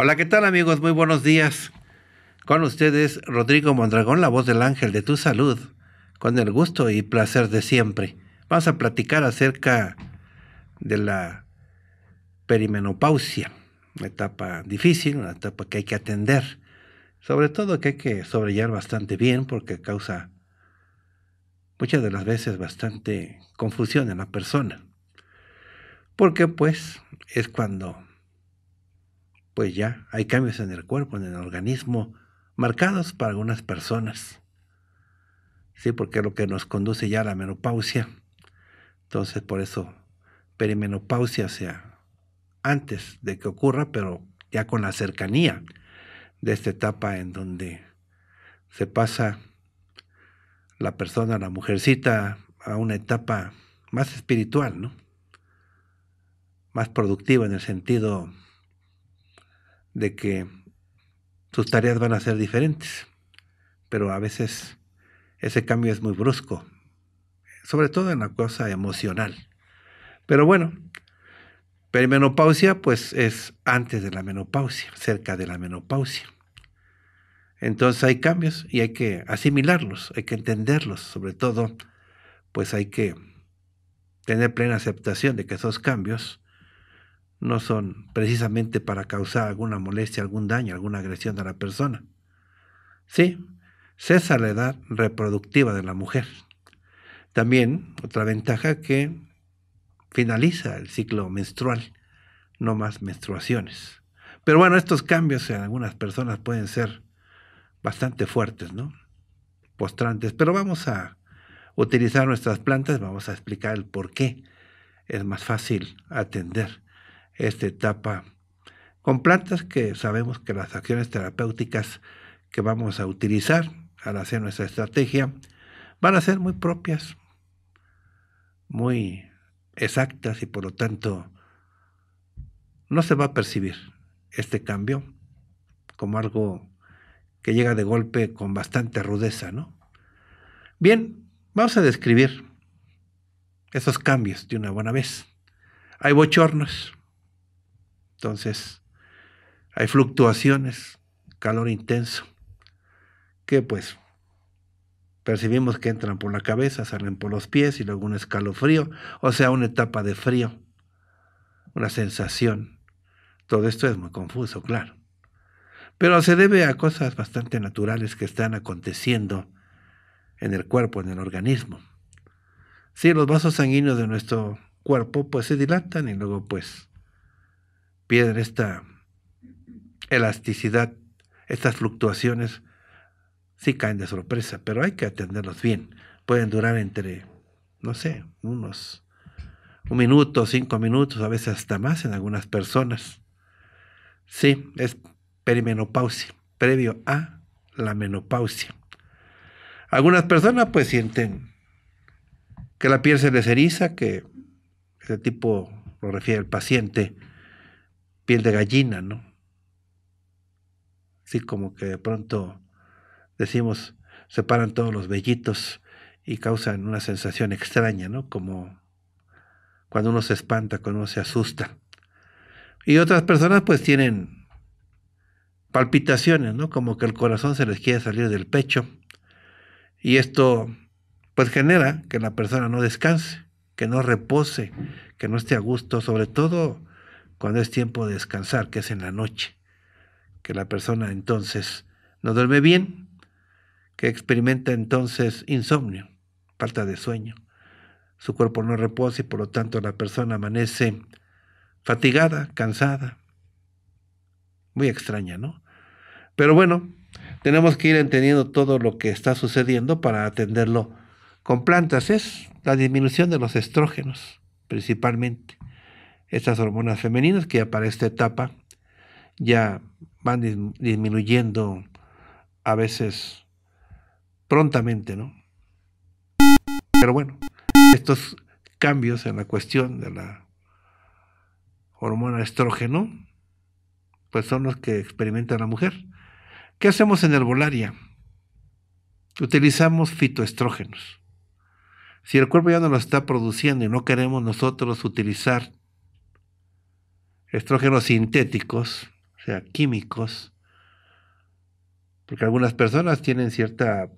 Hola, ¿qué tal amigos? Muy buenos días. Con ustedes, Rodrigo Mondragón, la voz del ángel de tu salud, con el gusto y placer de siempre. Vamos a platicar acerca de la perimenopausia, una etapa difícil, una etapa que hay que atender, sobre todo que hay que sobrellevar bastante bien porque causa muchas de las veces bastante confusión en la persona. Porque pues es cuando pues ya hay cambios en el cuerpo, en el organismo, marcados para algunas personas. Sí, porque es lo que nos conduce ya a la menopausia. Entonces, por eso, perimenopausia, sea, antes de que ocurra, pero ya con la cercanía de esta etapa en donde se pasa la persona, la mujercita, a una etapa más espiritual, ¿no? Más productiva en el sentido de que sus tareas van a ser diferentes, pero a veces ese cambio es muy brusco, sobre todo en la cosa emocional. Pero bueno, perimenopausia pues es antes de la menopausia, cerca de la menopausia. Entonces hay cambios y hay que asimilarlos, hay que entenderlos, sobre todo pues hay que tener plena aceptación de que esos cambios no son precisamente para causar alguna molestia, algún daño, alguna agresión a la persona. Sí, cesa la edad reproductiva de la mujer. También otra ventaja que finaliza el ciclo menstrual, no más menstruaciones. Pero bueno, estos cambios en algunas personas pueden ser bastante fuertes, ¿no? Postrantes. Pero vamos a utilizar nuestras plantas, vamos a explicar el por qué es más fácil atender esta etapa con plantas que sabemos que las acciones terapéuticas que vamos a utilizar al hacer nuestra estrategia van a ser muy propias, muy exactas y por lo tanto no se va a percibir este cambio como algo que llega de golpe con bastante rudeza, ¿no? Bien, vamos a describir esos cambios de una buena vez. Hay bochornos, entonces, hay fluctuaciones, calor intenso, que pues percibimos que entran por la cabeza, salen por los pies y luego un escalofrío, o sea, una etapa de frío, una sensación. Todo esto es muy confuso, claro. Pero se debe a cosas bastante naturales que están aconteciendo en el cuerpo, en el organismo. Sí, los vasos sanguíneos de nuestro cuerpo pues se dilatan y luego pues Piden esta elasticidad, estas fluctuaciones, sí caen de sorpresa, pero hay que atenderlos bien. Pueden durar entre, no sé, unos un minuto, cinco minutos, a veces hasta más en algunas personas. Sí, es perimenopausia, previo a la menopausia. Algunas personas pues sienten que la piel se les eriza, que ese tipo lo refiere el paciente, piel de gallina, ¿no? Así como que de pronto decimos, paran todos los vellitos y causan una sensación extraña, ¿no? Como cuando uno se espanta, cuando uno se asusta. Y otras personas pues tienen palpitaciones, ¿no? Como que el corazón se les quiere salir del pecho. Y esto pues genera que la persona no descanse, que no repose, que no esté a gusto, sobre todo cuando es tiempo de descansar, que es en la noche, que la persona entonces no duerme bien, que experimenta entonces insomnio, falta de sueño, su cuerpo no reposa y por lo tanto la persona amanece fatigada, cansada, muy extraña, ¿no? Pero bueno, tenemos que ir entendiendo todo lo que está sucediendo para atenderlo con plantas, es la disminución de los estrógenos principalmente estas hormonas femeninas que ya para esta etapa ya van disminuyendo a veces prontamente, ¿no? Pero bueno, estos cambios en la cuestión de la hormona estrógeno, pues son los que experimenta la mujer. ¿Qué hacemos en herbolaria? Utilizamos fitoestrógenos. Si el cuerpo ya no lo está produciendo y no queremos nosotros utilizar estrógenos sintéticos, o sea, químicos, porque algunas personas tienen cierta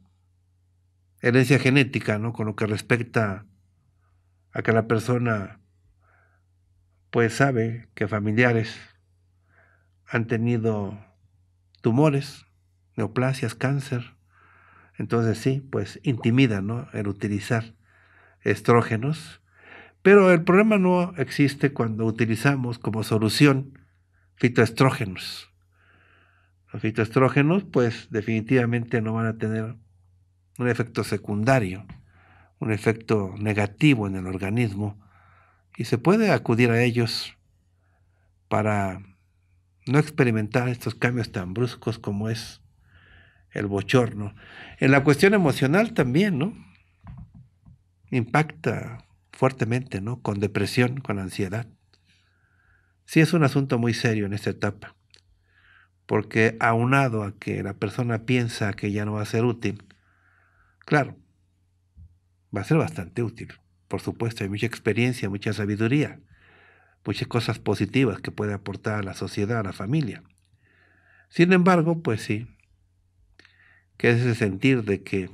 herencia genética, ¿no? Con lo que respecta a que la persona, pues sabe que familiares han tenido tumores, neoplasias, cáncer. Entonces sí, pues intimida, ¿no? El utilizar estrógenos pero el problema no existe cuando utilizamos como solución fitoestrógenos. Los fitoestrógenos, pues definitivamente no van a tener un efecto secundario, un efecto negativo en el organismo, y se puede acudir a ellos para no experimentar estos cambios tan bruscos como es el bochorno. En la cuestión emocional también, ¿no? Impacta fuertemente, ¿no? Con depresión, con ansiedad. Sí es un asunto muy serio en esta etapa, porque aunado a que la persona piensa que ya no va a ser útil, claro, va a ser bastante útil. Por supuesto, hay mucha experiencia, mucha sabiduría, muchas cosas positivas que puede aportar a la sociedad, a la familia. Sin embargo, pues sí, que es ese sentir de que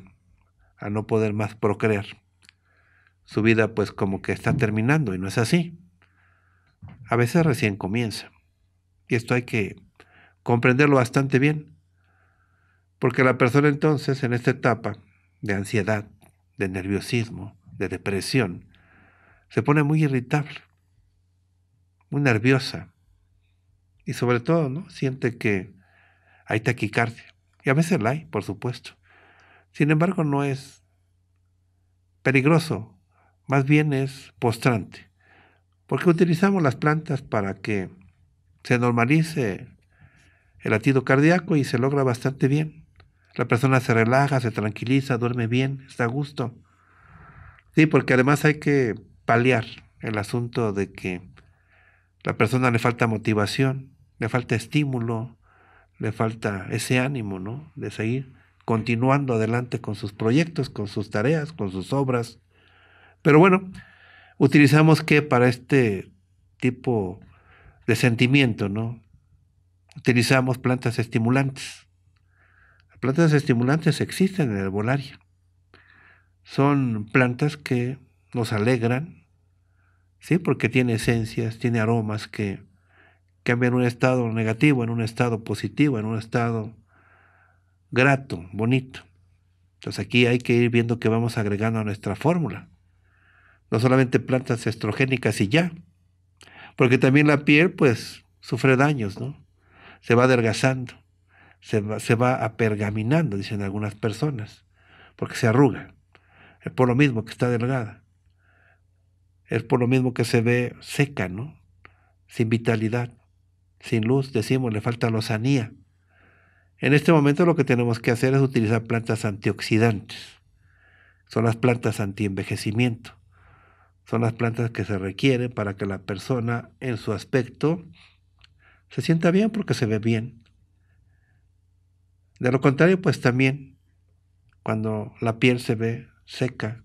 a no poder más procrear, su vida pues como que está terminando y no es así. A veces recién comienza. Y esto hay que comprenderlo bastante bien. Porque la persona entonces en esta etapa de ansiedad, de nerviosismo, de depresión, se pone muy irritable, muy nerviosa. Y sobre todo, ¿no? Siente que hay taquicardia. Y a veces la hay, por supuesto. Sin embargo, no es peligroso más bien es postrante, porque utilizamos las plantas para que se normalice el latido cardíaco y se logra bastante bien. La persona se relaja, se tranquiliza, duerme bien, está a gusto. Sí, porque además hay que paliar el asunto de que la persona le falta motivación, le falta estímulo, le falta ese ánimo, ¿no? De seguir continuando adelante con sus proyectos, con sus tareas, con sus obras. Pero bueno, utilizamos que para este tipo de sentimiento, ¿no? Utilizamos plantas estimulantes. Las plantas estimulantes existen en el bolario. Son plantas que nos alegran, ¿sí? Porque tiene esencias, tiene aromas que cambian un estado negativo en un estado positivo, en un estado grato, bonito. Entonces aquí hay que ir viendo que vamos agregando a nuestra fórmula no solamente plantas estrogénicas y ya, porque también la piel pues sufre daños, ¿no? Se va adelgazando, se va, se va apergaminando, dicen algunas personas, porque se arruga, es por lo mismo que está delgada, es por lo mismo que se ve seca, ¿no? Sin vitalidad, sin luz, decimos, le falta lozanía. En este momento lo que tenemos que hacer es utilizar plantas antioxidantes. Son las plantas antienvejecimiento son las plantas que se requieren para que la persona en su aspecto se sienta bien porque se ve bien. De lo contrario, pues también cuando la piel se ve seca,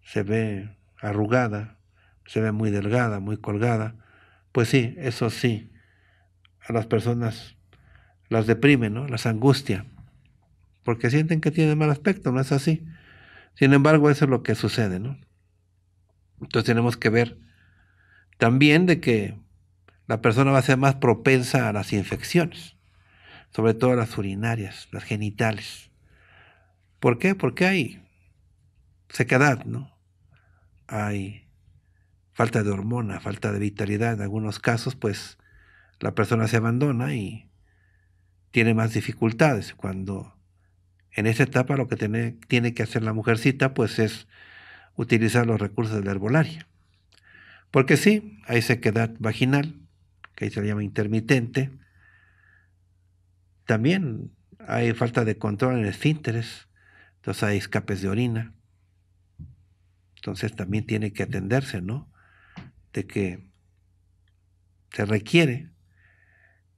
se ve arrugada, se ve muy delgada, muy colgada, pues sí, eso sí, a las personas las deprime, ¿no? Las angustia, porque sienten que tienen mal aspecto, no es así. Sin embargo, eso es lo que sucede, ¿no? Entonces tenemos que ver también de que la persona va a ser más propensa a las infecciones, sobre todo las urinarias, las genitales. ¿Por qué? Porque hay sequedad, ¿no? Hay falta de hormona, falta de vitalidad. En algunos casos, pues la persona se abandona y tiene más dificultades. Cuando en esa etapa lo que tiene, tiene que hacer la mujercita, pues es utilizar los recursos de la herbolaria. Porque sí, hay sequedad vaginal, que ahí se llama intermitente. También hay falta de control en esfínteres, entonces hay escapes de orina. Entonces también tiene que atenderse, ¿no? De que se requiere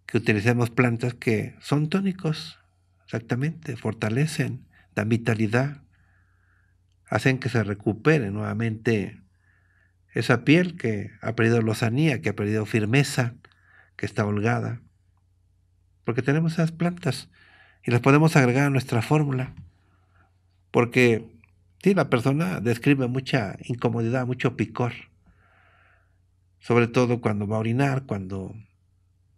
que utilicemos plantas que son tónicos, exactamente, fortalecen, dan vitalidad, hacen que se recupere nuevamente esa piel que ha perdido lozanía, que ha perdido firmeza, que está holgada. Porque tenemos esas plantas y las podemos agregar a nuestra fórmula. Porque sí, la persona describe mucha incomodidad, mucho picor. Sobre todo cuando va a orinar, cuando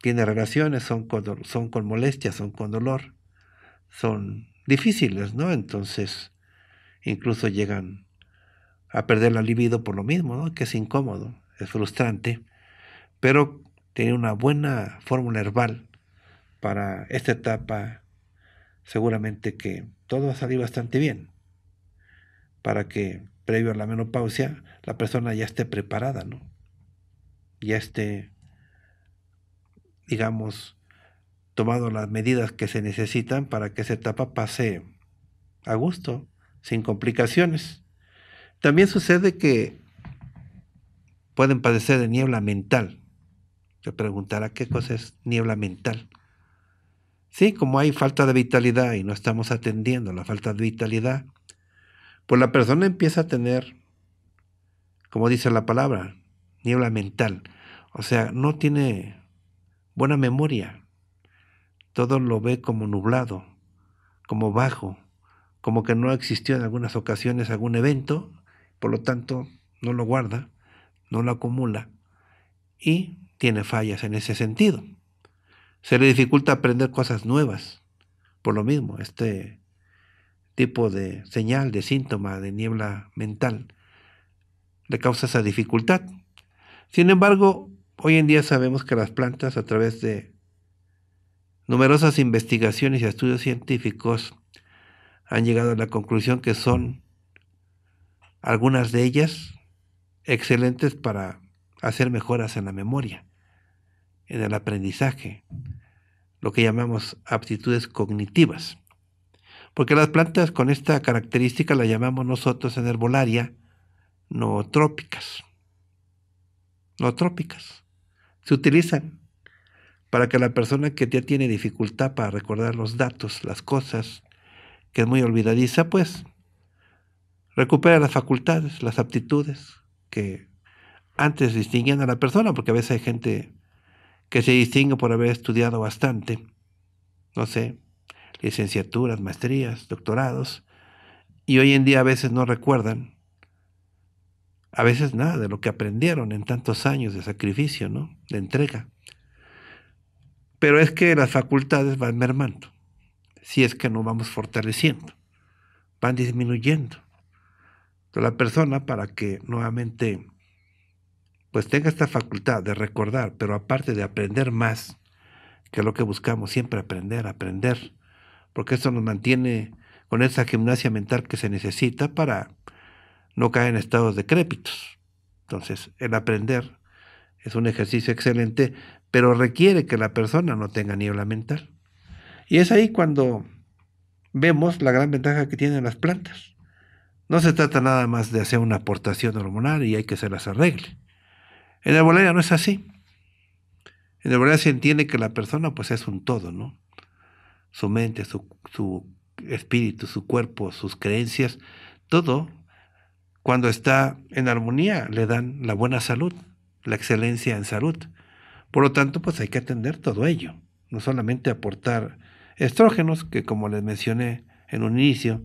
tiene relaciones, son con, son con molestias, son con dolor, son difíciles, ¿no? Entonces, incluso llegan a perder la libido por lo mismo, ¿no? que es incómodo, es frustrante, pero tiene una buena fórmula herbal para esta etapa, seguramente que todo va a salir bastante bien, para que previo a la menopausia la persona ya esté preparada, ¿no? ya esté, digamos, tomado las medidas que se necesitan para que esa etapa pase a gusto, sin complicaciones. También sucede que pueden padecer de niebla mental. Se preguntará qué cosa es niebla mental. Sí, como hay falta de vitalidad y no estamos atendiendo la falta de vitalidad, pues la persona empieza a tener, como dice la palabra, niebla mental. O sea, no tiene buena memoria. Todo lo ve como nublado, como bajo, como que no existió en algunas ocasiones algún evento, por lo tanto no lo guarda, no lo acumula y tiene fallas en ese sentido. Se le dificulta aprender cosas nuevas. Por lo mismo, este tipo de señal, de síntoma de niebla mental, le causa esa dificultad. Sin embargo, hoy en día sabemos que las plantas, a través de numerosas investigaciones y estudios científicos, han llegado a la conclusión que son algunas de ellas excelentes para hacer mejoras en la memoria, en el aprendizaje, lo que llamamos aptitudes cognitivas. Porque las plantas con esta característica las llamamos nosotros en herbolaria nootrópicas. Nootrópicas. Se utilizan para que la persona que ya tiene dificultad para recordar los datos, las cosas, que es muy olvidadiza, pues recupera las facultades, las aptitudes que antes distinguían a la persona, porque a veces hay gente que se distingue por haber estudiado bastante, no sé, licenciaturas, maestrías, doctorados, y hoy en día a veces no recuerdan, a veces nada de lo que aprendieron en tantos años de sacrificio, ¿no? De entrega. Pero es que las facultades van mermando si es que no vamos fortaleciendo, van disminuyendo. Entonces, la persona para que nuevamente pues tenga esta facultad de recordar, pero aparte de aprender más, que es lo que buscamos siempre, aprender, aprender, porque eso nos mantiene con esa gimnasia mental que se necesita para no caer en estados decrépitos. Entonces, el aprender es un ejercicio excelente, pero requiere que la persona no tenga niebla mental. Y es ahí cuando vemos la gran ventaja que tienen las plantas. No se trata nada más de hacer una aportación hormonal y hay que se las arregle. En la bolera no es así. En la bolera se entiende que la persona pues es un todo, ¿no? Su mente, su, su espíritu, su cuerpo, sus creencias, todo, cuando está en armonía, le dan la buena salud, la excelencia en salud. Por lo tanto, pues hay que atender todo ello, no solamente aportar estrógenos, que como les mencioné en un inicio,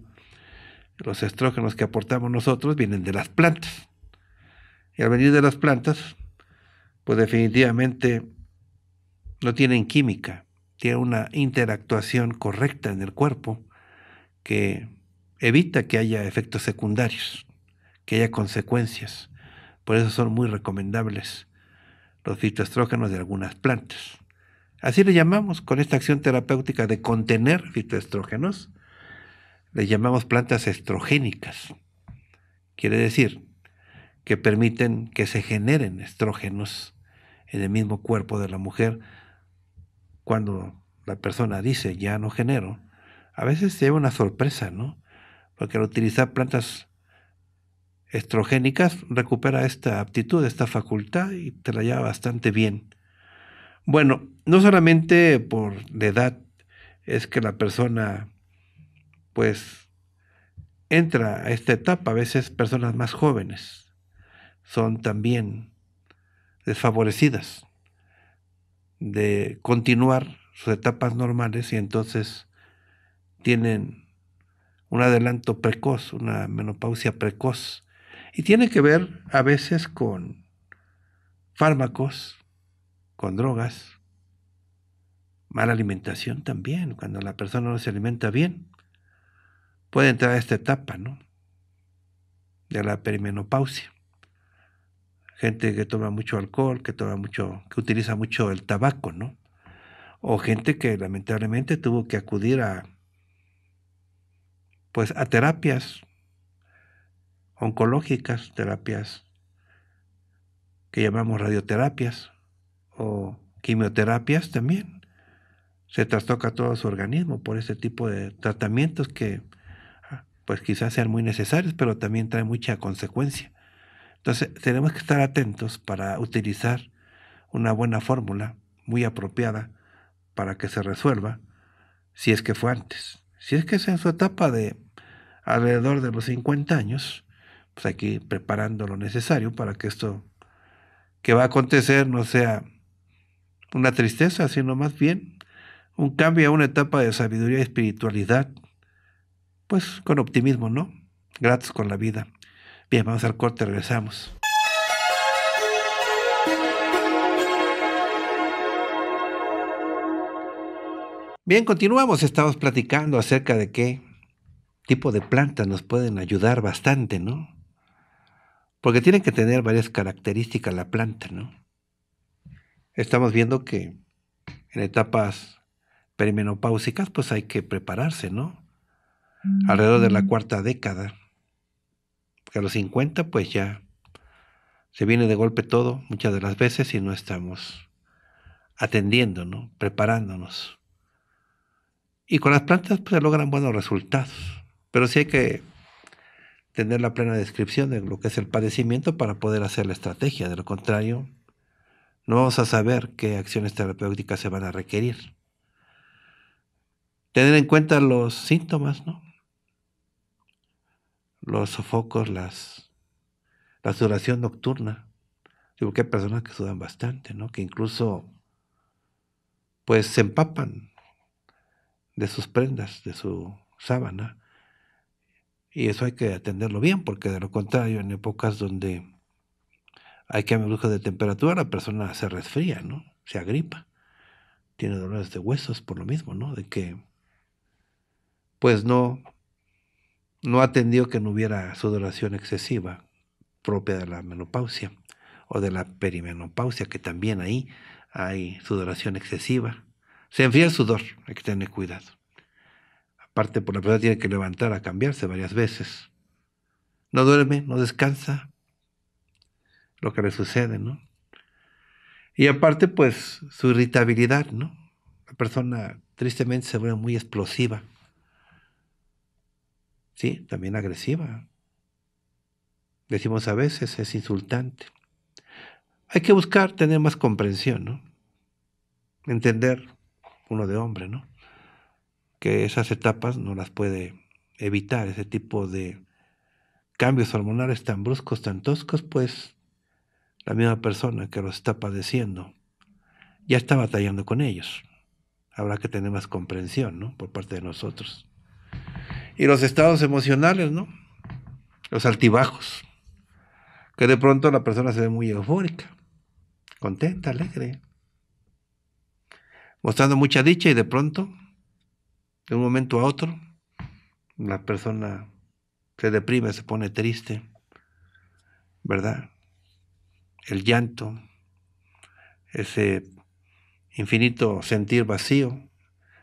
los estrógenos que aportamos nosotros vienen de las plantas. Y al venir de las plantas, pues definitivamente no tienen química, tienen una interactuación correcta en el cuerpo que evita que haya efectos secundarios, que haya consecuencias. Por eso son muy recomendables los fitoestrógenos de algunas plantas. Así le llamamos con esta acción terapéutica de contener fitoestrógenos. Le llamamos plantas estrogénicas. Quiere decir que permiten que se generen estrógenos en el mismo cuerpo de la mujer cuando la persona dice ya no genero. A veces se lleva una sorpresa, ¿no? Porque al utilizar plantas estrogénicas recupera esta aptitud, esta facultad y te la lleva bastante bien. Bueno, no solamente por la edad es que la persona pues entra a esta etapa, a veces personas más jóvenes son también desfavorecidas de continuar sus etapas normales y entonces tienen un adelanto precoz, una menopausia precoz. Y tiene que ver a veces con fármacos, con drogas, Mala alimentación también, cuando la persona no se alimenta bien, puede entrar a esta etapa, ¿no? De la perimenopausia. Gente que toma mucho alcohol, que toma mucho, que utiliza mucho el tabaco, ¿no? O gente que lamentablemente tuvo que acudir a pues a terapias oncológicas, terapias que llamamos radioterapias o quimioterapias también se trastoca todo su organismo por este tipo de tratamientos que ah, pues quizás sean muy necesarios, pero también trae mucha consecuencia. Entonces, tenemos que estar atentos para utilizar una buena fórmula muy apropiada para que se resuelva si es que fue antes. Si es que es en su etapa de alrededor de los 50 años, pues aquí preparando lo necesario para que esto que va a acontecer no sea una tristeza, sino más bien un cambio a una etapa de sabiduría y espiritualidad, pues con optimismo, ¿no? Gratos con la vida. Bien, vamos al corte, regresamos. Bien, continuamos. Estamos platicando acerca de qué tipo de plantas nos pueden ayudar bastante, ¿no? Porque tienen que tener varias características la planta, ¿no? Estamos viendo que en etapas perimenopáusicas, pues hay que prepararse, ¿no? Alrededor de la cuarta década. a los 50, pues ya se viene de golpe todo, muchas de las veces, y no estamos atendiendo, ¿no? Preparándonos. Y con las plantas pues, se logran buenos resultados. Pero sí hay que tener la plena descripción de lo que es el padecimiento para poder hacer la estrategia. De lo contrario, no vamos a saber qué acciones terapéuticas se van a requerir tener en cuenta los síntomas, ¿no? Los sofocos, las, la sudoración nocturna. Digo que hay personas que sudan bastante, ¿no? Que incluso, pues, se empapan de sus prendas, de su sábana. Y eso hay que atenderlo bien, porque de lo contrario, en épocas donde hay que lujo de temperatura, la persona se resfría, ¿no? Se agripa. Tiene dolores de huesos por lo mismo, ¿no? De que pues no, no atendió que no hubiera sudoración excesiva propia de la menopausia o de la perimenopausia, que también ahí hay sudoración excesiva. Se enfría el sudor, hay que tener cuidado. Aparte, por la persona tiene que levantar a cambiarse varias veces. No duerme, no descansa. Lo que le sucede, ¿no? Y aparte, pues, su irritabilidad, ¿no? La persona tristemente se vuelve muy explosiva. ¿sí? También agresiva. Decimos a veces es insultante. Hay que buscar tener más comprensión, ¿no? Entender uno de hombre, ¿no? Que esas etapas no las puede evitar, ese tipo de cambios hormonales tan bruscos, tan toscos, pues la misma persona que los está padeciendo ya está batallando con ellos. Habrá que tener más comprensión, ¿no? Por parte de nosotros. Y los estados emocionales, ¿no? Los altibajos. Que de pronto la persona se ve muy eufórica, contenta, alegre, mostrando mucha dicha y de pronto, de un momento a otro, la persona se deprime, se pone triste, ¿verdad? El llanto, ese infinito sentir vacío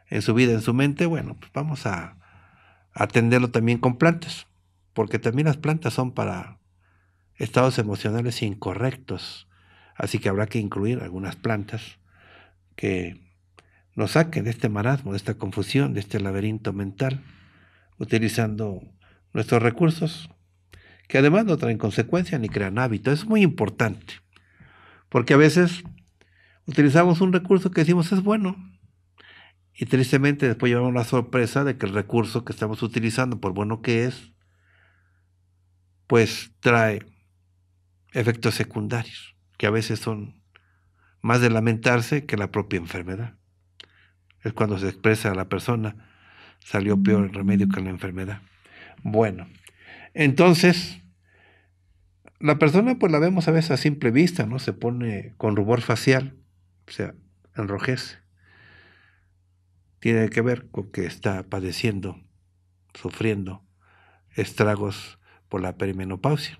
en su vida, en su mente, bueno, pues vamos a atenderlo también con plantas, porque también las plantas son para estados emocionales incorrectos, así que habrá que incluir algunas plantas que nos saquen de este marasmo, de esta confusión, de este laberinto mental, utilizando nuestros recursos, que además no traen consecuencia ni crean hábito. Es muy importante, porque a veces utilizamos un recurso que decimos es bueno, y tristemente después llevamos la sorpresa de que el recurso que estamos utilizando, por bueno que es, pues trae efectos secundarios, que a veces son más de lamentarse que la propia enfermedad. Es cuando se expresa a la persona, salió peor el remedio que la enfermedad. Bueno, entonces, la persona pues la vemos a veces a simple vista, ¿no? Se pone con rubor facial, o sea, enrojece tiene que ver con que está padeciendo, sufriendo estragos por la perimenopausia.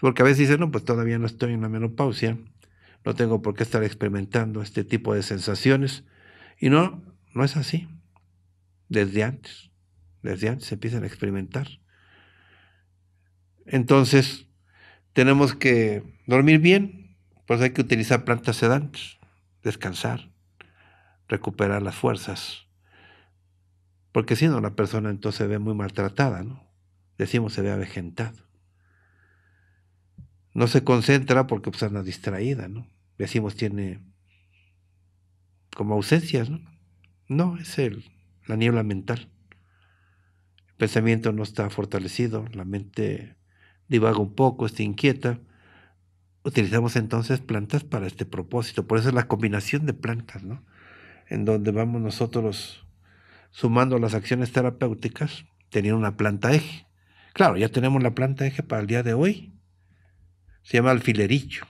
Porque a veces dicen, no, pues todavía no estoy en la menopausia, no tengo por qué estar experimentando este tipo de sensaciones. Y no, no es así. Desde antes, desde antes se empiezan a experimentar. Entonces, tenemos que dormir bien, pues hay que utilizar plantas sedantes, descansar, recuperar las fuerzas. Porque si no, la persona entonces se ve muy maltratada, ¿no? Decimos se ve avejentada. No se concentra porque pues, anda distraída, ¿no? Decimos tiene como ausencias, ¿no? No, es el, la niebla mental. El pensamiento no está fortalecido, la mente divaga un poco, está inquieta. Utilizamos entonces plantas para este propósito. Por eso es la combinación de plantas, ¿no? en donde vamos nosotros sumando las acciones terapéuticas, tenían una planta eje. Claro, ya tenemos la planta eje para el día de hoy. Se llama alfilerillo.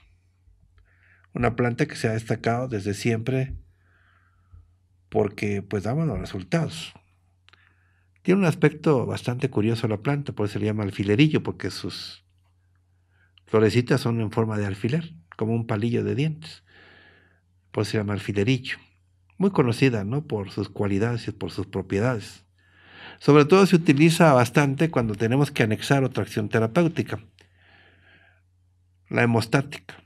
Una planta que se ha destacado desde siempre porque pues daban los resultados. Tiene un aspecto bastante curioso la planta, por eso se le llama alfilerillo, porque sus florecitas son en forma de alfiler, como un palillo de dientes. Por eso se llama alfilerillo muy conocida ¿no? por sus cualidades y por sus propiedades. Sobre todo se utiliza bastante cuando tenemos que anexar otra acción terapéutica, la hemostática,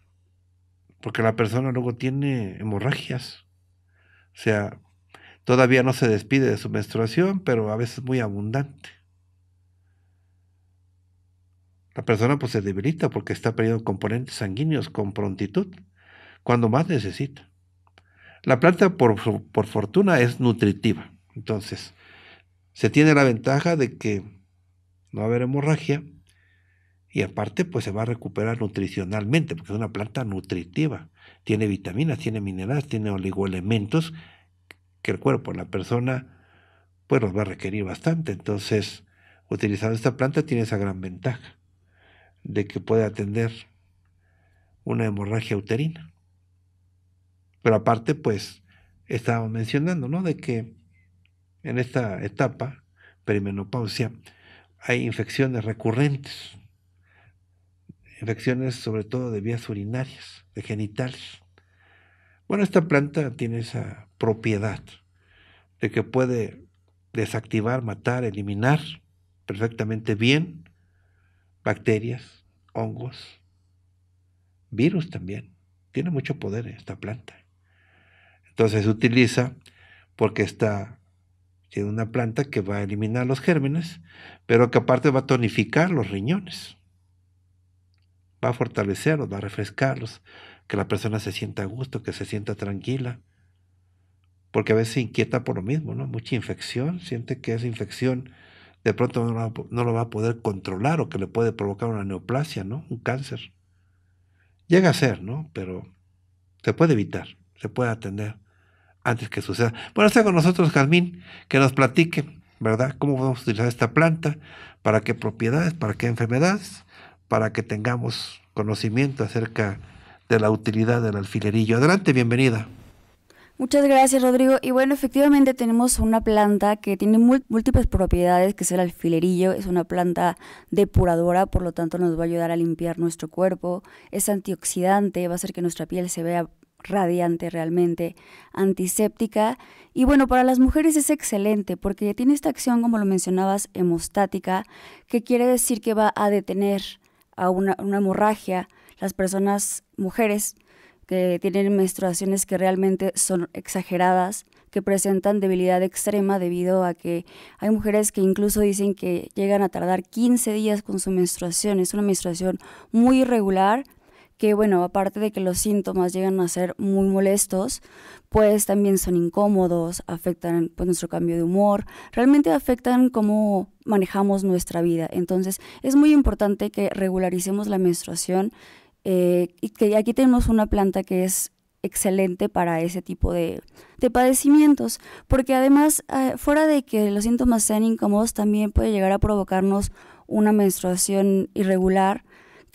porque la persona luego tiene hemorragias, o sea, todavía no se despide de su menstruación, pero a veces muy abundante. La persona pues se debilita porque está perdiendo componentes sanguíneos con prontitud, cuando más necesita. La planta, por, fortuna, es nutritiva. Entonces, se tiene la ventaja de que no va a haber hemorragia y aparte, pues se va a recuperar nutricionalmente, porque es una planta nutritiva. Tiene vitaminas, tiene minerales, tiene oligoelementos que el cuerpo, la persona, pues los va a requerir bastante. Entonces, utilizando esta planta tiene esa gran ventaja de que puede atender una hemorragia uterina. Pero aparte, pues, estábamos mencionando, ¿no? De que en esta etapa, perimenopausia, hay infecciones recurrentes, infecciones sobre todo de vías urinarias, de genitales. Bueno, esta planta tiene esa propiedad de que puede desactivar, matar, eliminar perfectamente bien bacterias, hongos, virus también. Tiene mucho poder esta planta. Entonces se utiliza porque está tiene una planta que va a eliminar los gérmenes, pero que aparte va a tonificar los riñones. Va a fortalecerlos, va a refrescarlos, que la persona se sienta a gusto, que se sienta tranquila. Porque a veces se inquieta por lo mismo, ¿no? Mucha infección, siente que esa infección de pronto no lo, no lo va a poder controlar o que le puede provocar una neoplasia, ¿no? Un cáncer. Llega a ser, ¿no? Pero se puede evitar, se puede atender antes que suceda. Bueno, está con nosotros Jazmín, que nos platique, ¿verdad? Cómo podemos utilizar esta planta, para qué propiedades, para qué enfermedades, para que tengamos conocimiento acerca de la utilidad del alfilerillo. Adelante, bienvenida. Muchas gracias, Rodrigo. Y bueno, efectivamente tenemos una planta que tiene múltiples propiedades, que es el alfilerillo. Es una planta depuradora, por lo tanto nos va a ayudar a limpiar nuestro cuerpo. Es antioxidante, va a hacer que nuestra piel se vea radiante realmente, antiséptica. Y bueno, para las mujeres es excelente porque tiene esta acción, como lo mencionabas, hemostática, que quiere decir que va a detener a una, hemorragia. Las personas, mujeres, que tienen menstruaciones que realmente son exageradas, que presentan debilidad extrema debido a que hay mujeres que incluso dicen que llegan a tardar 15 días con su menstruación. Es una menstruación muy irregular, que bueno, aparte de que los síntomas llegan a ser muy molestos, pues también son incómodos, afectan pues, nuestro cambio de humor, realmente afectan cómo manejamos nuestra vida. Entonces es muy importante que regularicemos la menstruación eh, y que aquí tenemos una planta que es excelente para ese tipo de, padecimientos, porque además, eh, fuera de que los síntomas sean incómodos, también puede llegar a provocarnos una menstruación irregular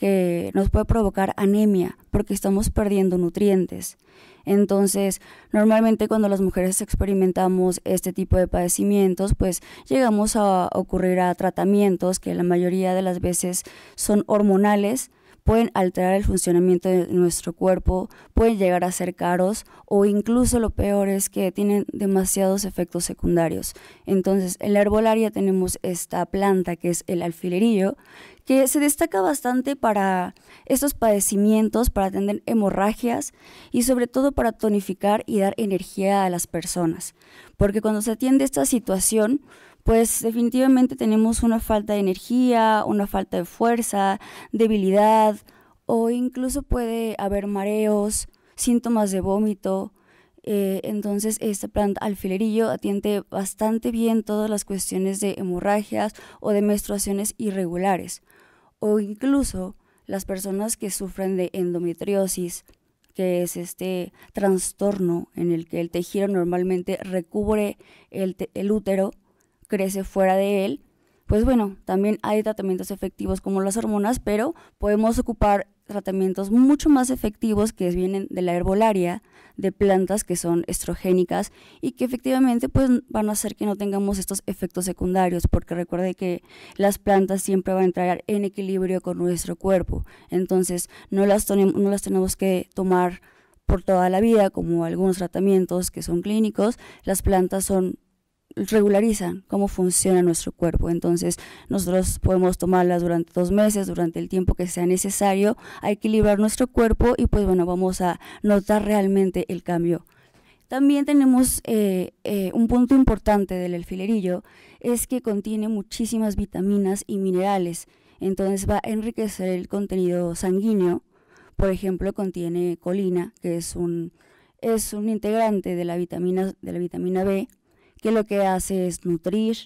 que nos puede provocar anemia porque estamos perdiendo nutrientes. Entonces, normalmente cuando las mujeres experimentamos este tipo de padecimientos, pues llegamos a ocurrir a tratamientos que la mayoría de las veces son hormonales, pueden alterar el funcionamiento de nuestro cuerpo, pueden llegar a ser caros o incluso lo peor es que tienen demasiados efectos secundarios. Entonces, en la herbolaria tenemos esta planta que es el alfilerillo, que se destaca bastante para estos padecimientos, para atender hemorragias y sobre todo para tonificar y dar energía a las personas. Porque cuando se atiende esta situación, pues definitivamente tenemos una falta de energía, una falta de fuerza, debilidad o incluso puede haber mareos, síntomas de vómito, eh, entonces, esta planta alfilerillo atiende bastante bien todas las cuestiones de hemorragias o de menstruaciones irregulares, o incluso las personas que sufren de endometriosis, que es este trastorno en el que el tejido normalmente recubre el útero, crece fuera de él pues bueno, también hay tratamientos efectivos como las hormonas, pero podemos ocupar tratamientos mucho más efectivos que vienen de la herbolaria, de plantas que son estrogénicas y que efectivamente pues, van a hacer que no tengamos estos efectos secundarios, porque recuerde que las plantas siempre van a entrar en equilibrio con nuestro cuerpo, entonces no las, no las tenemos que tomar por toda la vida, como algunos tratamientos que son clínicos, las plantas son regularizan cómo funciona nuestro cuerpo. Entonces nosotros podemos tomarlas durante dos meses, durante el tiempo que sea necesario, a equilibrar nuestro cuerpo y pues bueno, vamos a notar realmente el cambio. También tenemos eh, eh, un punto importante del alfilerillo, es que contiene muchísimas vitaminas y minerales, entonces va a enriquecer el contenido sanguíneo. Por ejemplo, contiene colina, que es un, es un integrante de la, vitamina, de la vitamina B, que lo que hace es nutrir,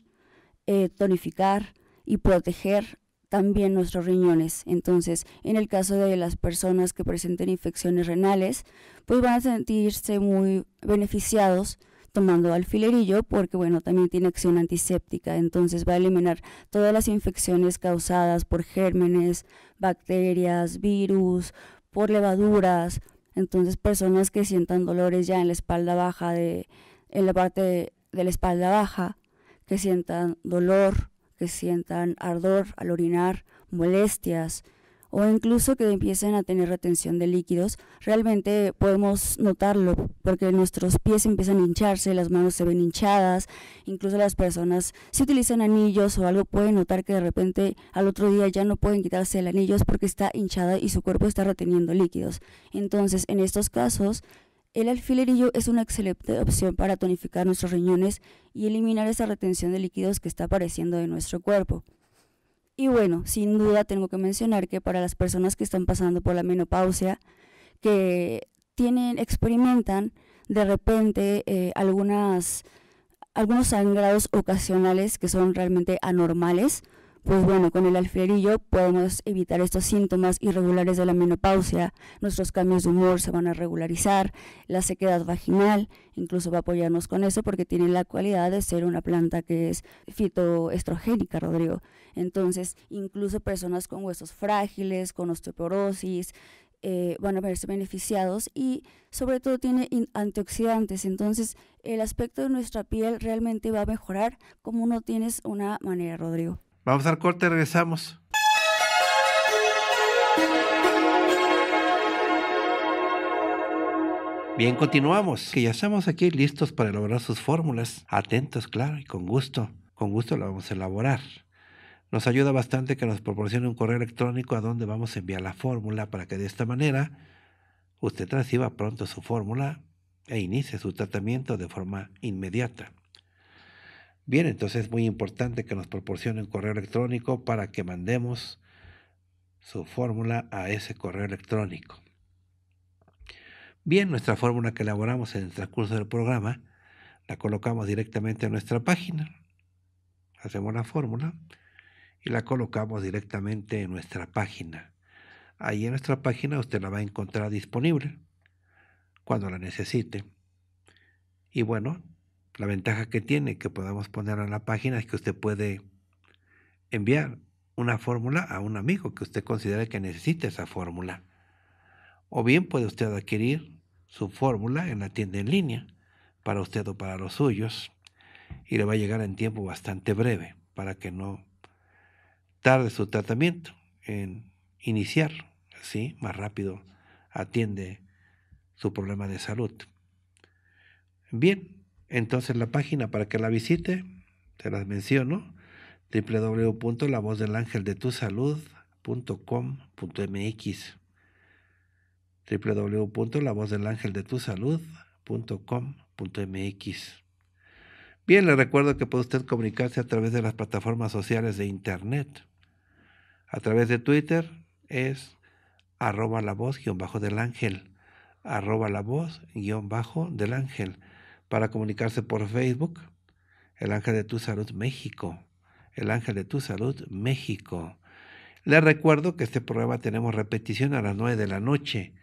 eh, tonificar y proteger también nuestros riñones. Entonces, en el caso de las personas que presenten infecciones renales, pues van a sentirse muy beneficiados tomando alfilerillo porque bueno, también tiene acción antiséptica, entonces va a eliminar todas las infecciones causadas por gérmenes, bacterias, virus, por levaduras. Entonces, personas que sientan dolores ya en la espalda baja de en la parte de la espalda baja, que sientan dolor, que sientan ardor al orinar, molestias o incluso que empiecen a tener retención de líquidos, realmente podemos notarlo porque nuestros pies empiezan a hincharse, las manos se ven hinchadas, incluso las personas si utilizan anillos o algo pueden notar que de repente al otro día ya no pueden quitarse el anillo porque está hinchada y su cuerpo está reteniendo líquidos. Entonces, en estos casos, el alfilerillo es una excelente opción para tonificar nuestros riñones y eliminar esa retención de líquidos que está apareciendo en nuestro cuerpo. Y bueno, sin duda tengo que mencionar que para las personas que están pasando por la menopausia, que tienen, experimentan de repente eh, algunos sangrados ocasionales que son realmente anormales, pues bueno, con el alfilerillo podemos evitar estos síntomas irregulares de la menopausia, nuestros cambios de humor se van a regularizar, la sequedad vaginal, incluso va a apoyarnos con eso porque tiene la cualidad de ser una planta que es fitoestrogénica, Rodrigo. Entonces, incluso personas con huesos frágiles, con osteoporosis, eh, van a verse beneficiados y sobre todo tiene antioxidantes. Entonces, el aspecto de nuestra piel realmente va a mejorar como no tienes una manera, Rodrigo. Vamos al corte, regresamos. Bien, continuamos, que ya estamos aquí listos para elaborar sus fórmulas, atentos, claro, y con gusto. Con gusto la vamos a elaborar. Nos ayuda bastante que nos proporcione un correo electrónico a donde vamos a enviar la fórmula para que de esta manera usted reciba pronto su fórmula e inicie su tratamiento de forma inmediata. Bien, entonces es muy importante que nos proporcione un correo electrónico para que mandemos su fórmula a ese correo electrónico. Bien, nuestra fórmula que elaboramos en el transcurso del programa la colocamos directamente en nuestra página. Hacemos la fórmula y la colocamos directamente en nuestra página. Ahí en nuestra página usted la va a encontrar disponible cuando la necesite. Y bueno, la ventaja que tiene que podamos ponerla en la página es que usted puede enviar una fórmula a un amigo que usted considere que necesite esa fórmula. O bien puede usted adquirir su fórmula en la tienda en línea para usted o para los suyos y le va a llegar en tiempo bastante breve para que no tarde su tratamiento en iniciar. Así más rápido atiende su problema de salud. Bien, entonces la página para que la visite, te las menciono, www.lavozdelangeldetusalud.com.mx www.lavozdelangeldetusalud.com.mx Bien, le recuerdo que puede usted comunicarse a través de las plataformas sociales de Internet. A través de Twitter es arroba la voz guión bajo del ángel, arroba la voz guión bajo del ángel para comunicarse por Facebook, el Ángel de Tu Salud México, el Ángel de Tu Salud México. Les recuerdo que este programa tenemos repetición a las 9 de la noche.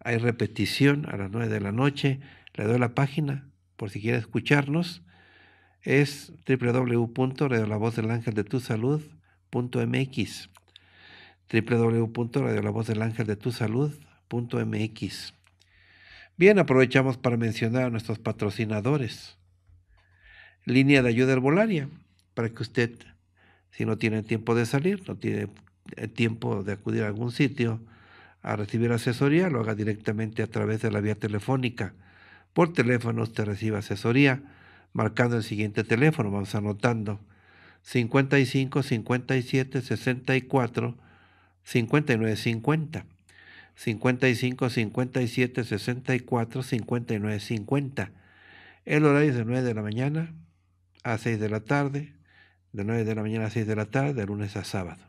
Hay repetición a las 9 de la noche. Le doy la página por si quiere escucharnos. Es www.radiolavozdelangeldetusalud.mx www.radiolavozdelangeldetusalud.mx Bien, aprovechamos para mencionar a nuestros patrocinadores. Línea de ayuda herbolaria, para que usted, si no tiene tiempo de salir, no tiene eh, tiempo de acudir a algún sitio a recibir asesoría, lo haga directamente a través de la vía telefónica. Por teléfono usted recibe asesoría marcando el siguiente teléfono, vamos anotando 55 57 64 59 50. 55 57 64 59 50. El horario es de 9 de la mañana a 6 de la tarde, de 9 de la mañana a 6 de la tarde, de lunes a sábado.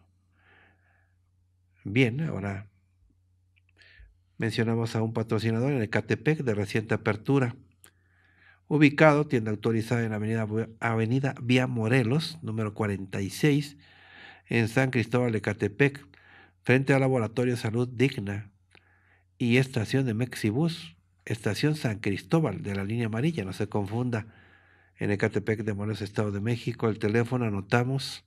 Bien, ahora mencionamos a un patrocinador en Ecatepec de reciente apertura. Ubicado, tienda autorizada en la avenida, avenida Vía Morelos, número 46, en San Cristóbal de Ecatepec frente al Laboratorio Salud Digna y estación de Mexibus, estación San Cristóbal de la línea amarilla, no se confunda, en Ecatepec de Morelos, Estado de México. El teléfono anotamos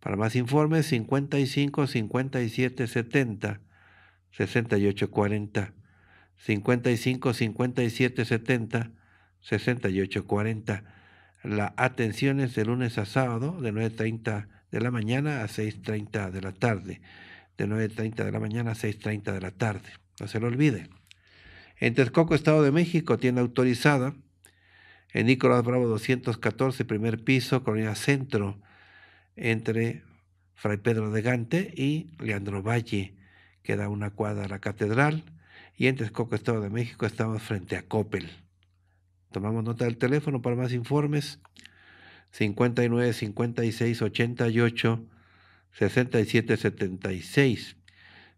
para más informes 55 57 70 68 40. 55 57 70 68 40. La atención es de lunes a sábado de 9.30 de la mañana a 6.30 de la tarde. De 9.30 de la mañana a 6.30 de la tarde no se lo olvide. En Texcoco, Estado de México, tiene autorizada. En Nicolás Bravo 214, primer piso, Colonia Centro, entre Fray Pedro de Gante y Leandro Valle, que da una cuadra a la catedral. Y en Texcoco, Estado de México, estamos frente a Copel. Tomamos nota del teléfono para más informes. 59 56 88 67 76.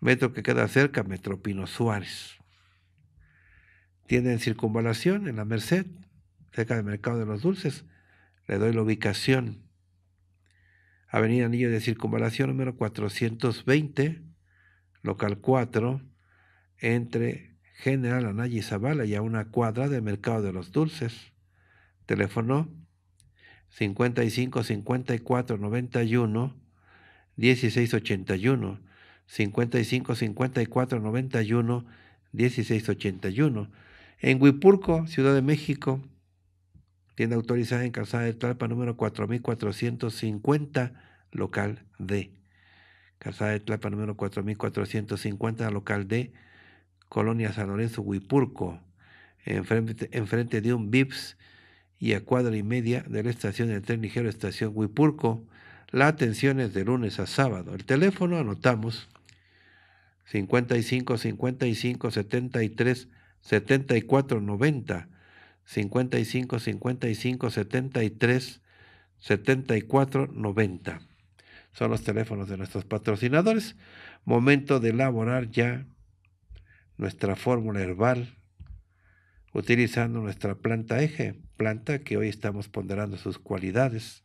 metro que queda cerca, Metro Pino Suárez. Tienen circunvalación en la Merced, cerca del Mercado de los Dulces. Le doy la ubicación. Avenida Anillo de Circunvalación número 420, local 4, entre General Anaya y Zavala y a una cuadra del Mercado de los Dulces. Teléfono 55 54 91 1681 55 54 91 16 81. En Huipurco, Ciudad de México, tienda autorizada en Calzada de Tlapa número 4450, local D. Calzada de Tlapa número 4450, local D, Colonia San Lorenzo, Huipurco, enfrente, de un VIPS y a cuadra y media de la estación del tren ligero Estación Huipurco. La atención es de lunes a sábado. El teléfono anotamos 55, 55, 73, 74, 90, 55, 55, 73, 74, 90. Son los teléfonos de nuestros patrocinadores. Momento de elaborar ya nuestra fórmula herbal utilizando nuestra planta eje, planta que hoy estamos ponderando sus cualidades,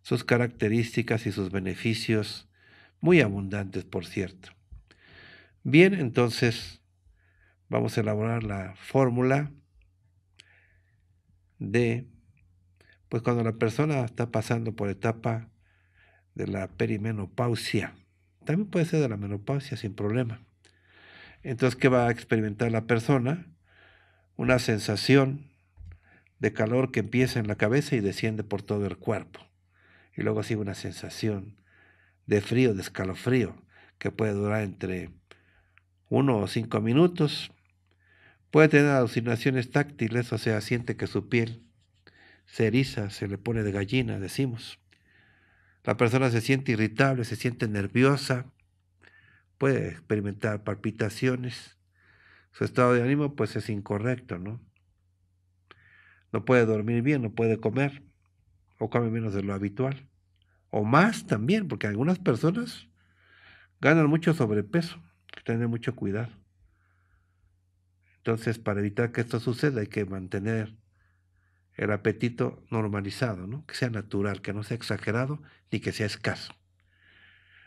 sus características y sus beneficios, muy abundantes por cierto. Bien, entonces vamos a elaborar la fórmula de, pues cuando la persona está pasando por etapa de la perimenopausia, también puede ser de la menopausia sin problema. Entonces, ¿qué va a experimentar la persona? Una sensación de calor que empieza en la cabeza y desciende por todo el cuerpo. Y luego sigue una sensación de frío, de escalofrío, que puede durar entre uno o cinco minutos. Puede tener alucinaciones táctiles, o sea, siente que su piel se eriza, se le pone de gallina, decimos. La persona se siente irritable, se siente nerviosa, puede experimentar palpitaciones. Su estado de ánimo pues es incorrecto, ¿no? No puede dormir bien, no puede comer, o come menos de lo habitual, o más también, porque algunas personas ganan mucho sobrepeso. Pues, tener mucho cuidado. Entonces, para evitar que esto suceda, hay que mantener el apetito normalizado, ¿no? que sea natural, que no sea exagerado ni que sea escaso.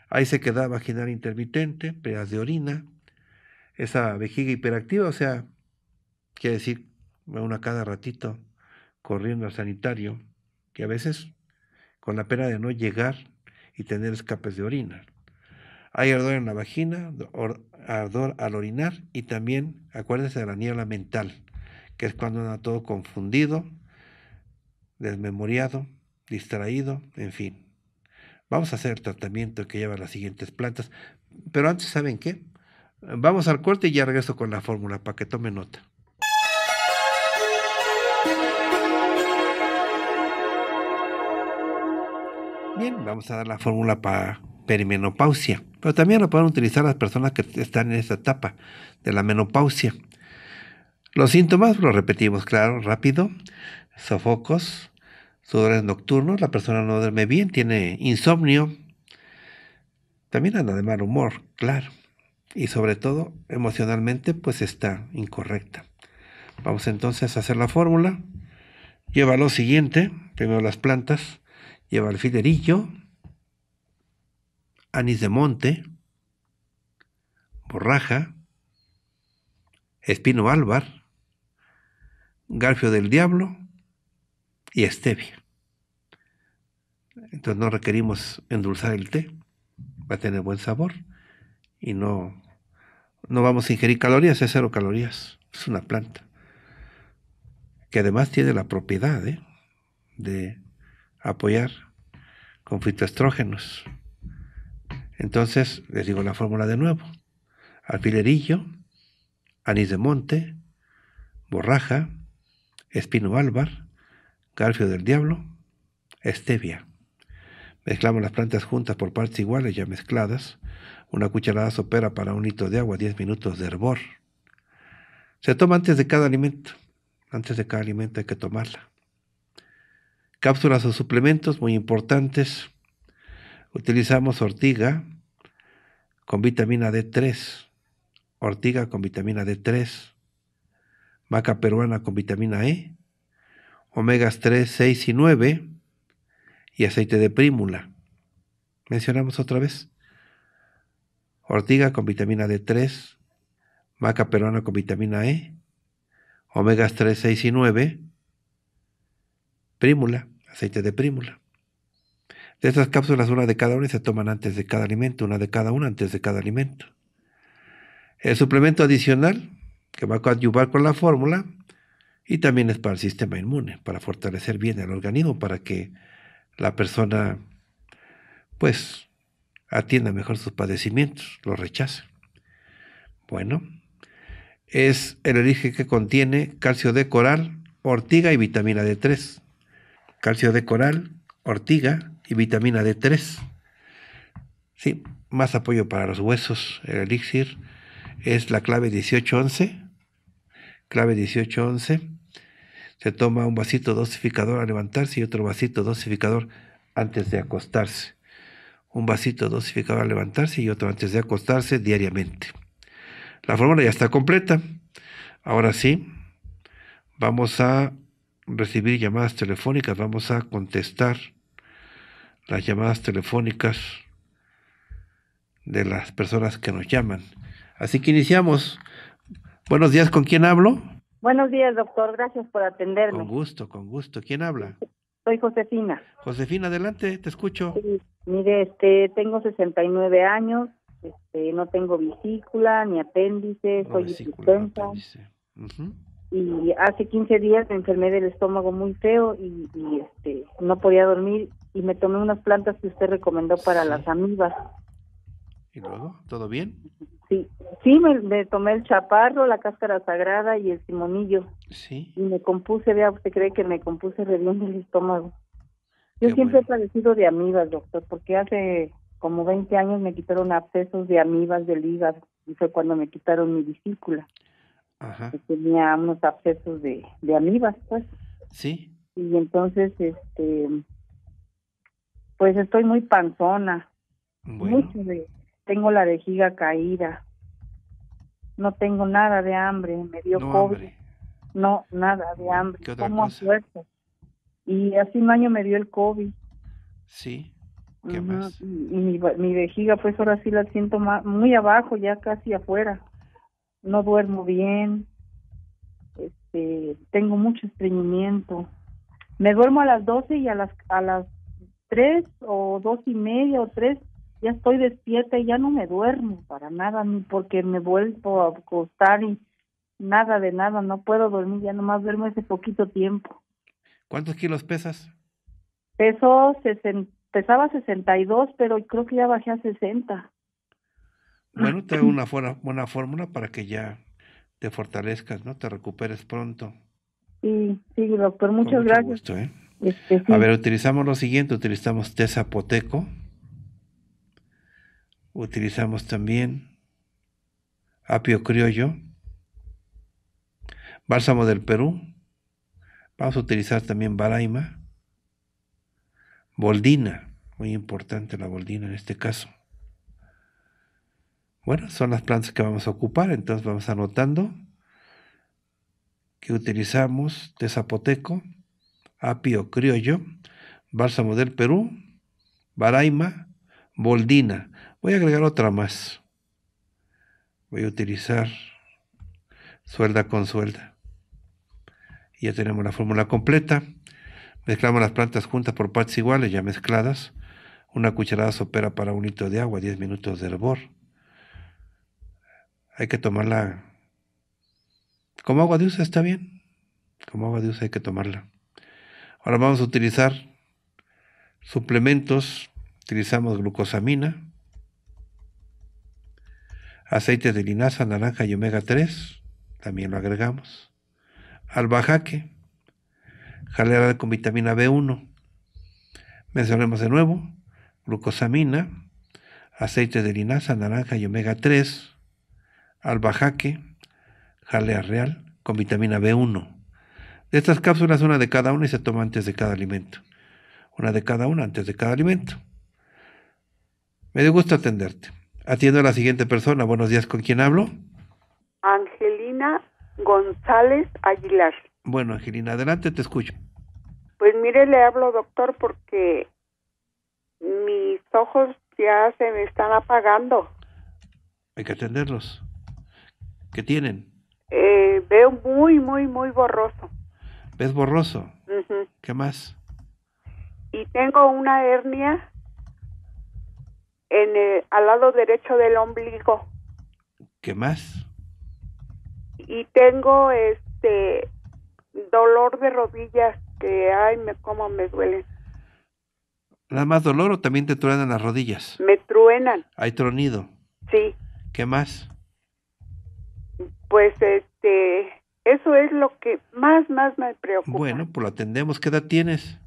Ahí se queda vaginal intermitente, pedas de orina, esa vejiga hiperactiva, o sea, quiere decir, una cada ratito corriendo al sanitario, que a veces con la pena de no llegar y tener escapes de orina. Hay ardor en la vagina, ardor al orinar y también acuérdense de la niebla mental, que es cuando anda todo confundido, desmemoriado, distraído, en fin. Vamos a hacer el tratamiento que lleva las siguientes plantas. Pero antes, ¿saben qué? Vamos al corte y ya regreso con la fórmula para que tome nota. Bien, vamos a dar la fórmula para perimenopausia, pero también lo pueden utilizar las personas que están en esta etapa de la menopausia. Los síntomas, lo repetimos, claro, rápido, sofocos, sudores nocturnos, la persona no duerme bien, tiene insomnio, también anda de mal humor, claro, y sobre todo emocionalmente pues está incorrecta. Vamos entonces a hacer la fórmula. Lleva lo siguiente, primero las plantas, lleva el filerillo, Anis de monte, borraja, espino álvar, garfio del diablo y stevia. Entonces no requerimos endulzar el té, va a tener buen sabor y no, no vamos a ingerir calorías, es cero calorías, es una planta que además tiene la propiedad ¿eh? de apoyar con fitoestrógenos. Entonces, les digo la fórmula de nuevo. Alfilerillo, anís de monte, borraja, espino álvar, garfio del diablo, stevia. Mezclamos las plantas juntas por partes iguales ya mezcladas. Una cucharada sopera para un litro de agua, 10 minutos de hervor. Se toma antes de cada alimento. Antes de cada alimento hay que tomarla. Cápsulas o suplementos muy importantes Utilizamos ortiga con vitamina D3, ortiga con vitamina D3, maca peruana con vitamina E, omegas 3, 6 y 9 y aceite de prímula. Mencionamos otra vez. Ortiga con vitamina D3, maca peruana con vitamina E, omegas 3, 6 y 9, prímula, aceite de prímula. De estas cápsulas, una de cada una se toman antes de cada alimento, una de cada una antes de cada alimento. El suplemento adicional, que va a coadyuvar con la fórmula, y también es para el sistema inmune, para fortalecer bien el organismo, para que la persona, pues, atienda mejor sus padecimientos, los rechace. Bueno, es el origen que contiene calcio de coral, ortiga y vitamina D3. Calcio de coral, ortiga, y vitamina D3. Sí, más apoyo para los huesos, el elixir. Es la clave 1811. Clave 1811. Se toma un vasito dosificador al levantarse y otro vasito dosificador antes de acostarse. Un vasito dosificador al levantarse y otro antes de acostarse diariamente. La fórmula ya está completa. Ahora sí, vamos a recibir llamadas telefónicas, vamos a contestar las llamadas telefónicas de las personas que nos llaman. Así que iniciamos. Buenos días, ¿con quién hablo? Buenos días, doctor. Gracias por atenderme. Con gusto, con gusto. ¿Quién habla? Soy Josefina. Josefina, adelante, te escucho. mire, este, tengo 69 años, este, no tengo vesícula ni apéndice, soy vesícula, apéndice y hace 15 días me enfermé del estómago muy feo y, este no podía dormir y me tomé unas plantas que usted recomendó para las amibas. ¿Y luego? ¿Todo bien? Sí, sí me, tomé el chaparro, la cáscara sagrada y el simonillo. Sí. Y me compuse, vea, usted cree que me compuse re bien el estómago. Yo siempre he padecido de amibas, doctor, porque hace como 20 años me quitaron abscesos de amibas del hígado y fue cuando me quitaron mi visícula tenía unos abscesos de, de amibas, pues. Sí. Y entonces, este, pues estoy muy panzona. Mucho de, tengo la vejiga caída. No tengo nada de hambre, me dio COVID. No, nada de hambre. Y hace un año me dio el COVID. Sí. ¿Qué más? Y, mi, mi, vejiga, pues ahora sí la siento muy abajo, ya casi afuera no duermo bien, este, tengo mucho estreñimiento. Me duermo a las 12 y a las, a las 3 o dos y media o 3 ya estoy despierta y ya no me duermo para nada, ni porque me vuelvo a acostar y nada de nada, no puedo dormir, ya nomás duermo ese poquito tiempo. ¿Cuántos kilos pesas? Peso sesenta pesaba 62, pero creo que ya bajé a 60. Bueno, te una buena, fórmula para que ya te fortalezcas, ¿no? Te recuperes pronto. Sí, sí, doctor, muchas gracias. ¿eh? Este, a ver, utilizamos lo siguiente, utilizamos té zapoteco, utilizamos también apio criollo, bálsamo del Perú, vamos a utilizar también Balaima. boldina, muy importante la boldina en este caso, bueno, son las plantas que vamos a ocupar, entonces vamos anotando que utilizamos de zapoteco, apio criollo, bálsamo del Perú, baraima, boldina. Voy a agregar otra más. Voy a utilizar suelda con suelda. ya tenemos la fórmula completa. Mezclamos las plantas juntas por partes iguales, ya mezcladas. Una cucharada sopera para un litro de agua, 10 minutos de hervor hay que tomarla como agua de uso, está bien. Como agua de uso hay que tomarla. Ahora vamos a utilizar suplementos. Utilizamos glucosamina, Aceite de linaza, naranja y omega 3. También lo agregamos. Albajaque, jalea con vitamina B1. Mencionemos de nuevo, glucosamina, Aceite de linaza, naranja y omega 3 albajaque, jalea real con vitamina B1. De estas cápsulas, una de cada una y se toma antes de cada alimento. Una de cada una antes de cada alimento. Me dio gusto atenderte. Atiendo a la siguiente persona. Buenos días, ¿con quién hablo? Angelina González Aguilar. Bueno, Angelina, adelante, te escucho. Pues mire, le hablo, doctor, porque mis ojos ya se me están apagando. Hay que atenderlos que tienen? Eh, veo muy, muy, muy borroso. ¿Ves borroso? ¿Qué más? Y tengo una hernia en al lado derecho del ombligo. ¿Qué más? Y tengo este dolor de rodillas que ay, me cómo me duele ¿Nada más dolor o también te truenan las rodillas? Me truenan. ¿Hay tronido? Sí. ¿Qué más? pues este eso es lo que más más me preocupa. Bueno, pues lo atendemos. ¿Qué edad tienes?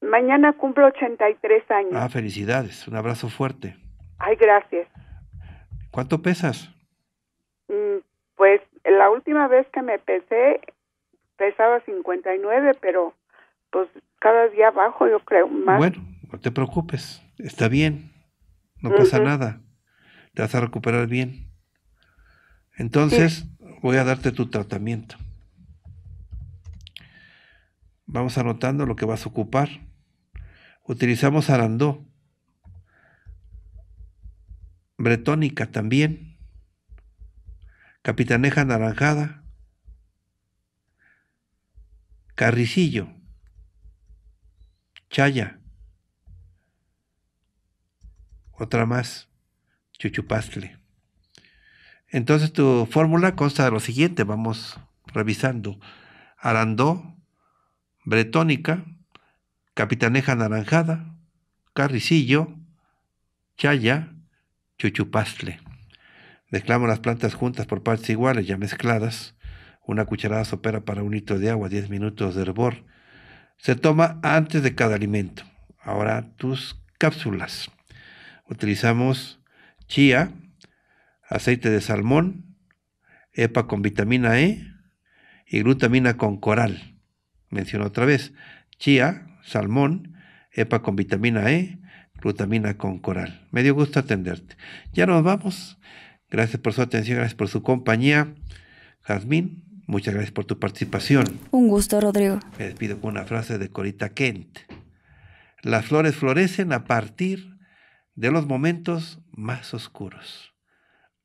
Mañana cumplo 83 años. Ah, felicidades. Un abrazo fuerte. Ay, gracias. ¿Cuánto pesas? Mm, pues la última vez que me pesé pesaba 59, pero pues cada día bajo, yo creo más. Bueno, no te preocupes. Está bien. No pasa nada. Te vas a recuperar bien. Entonces, voy a darte tu tratamiento. Vamos anotando lo que vas a ocupar. Utilizamos arandó. Bretónica también. Capitaneja anaranjada. Carricillo. Chaya. Otra más. Chuchupastle. Entonces tu fórmula consta de lo siguiente, vamos revisando. Arandó, Bretónica, Capitaneja anaranjada, Carricillo, Chaya, Chuchupastle. Mezclamos las plantas juntas por partes iguales, ya mezcladas. Una cucharada sopera para un litro de agua, 10 minutos de hervor. Se toma antes de cada alimento. Ahora tus cápsulas. Utilizamos chía, aceite de salmón, EPA con vitamina E y glutamina con coral. Menciono otra vez, chía, salmón, EPA con vitamina E, glutamina con coral. Me dio gusto atenderte. Ya nos vamos. Gracias por su atención, gracias por su compañía. Jazmín, muchas gracias por tu participación. Un gusto, Rodrigo. Me despido con una frase de Corita Kent. Las flores florecen a partir de los momentos más oscuros.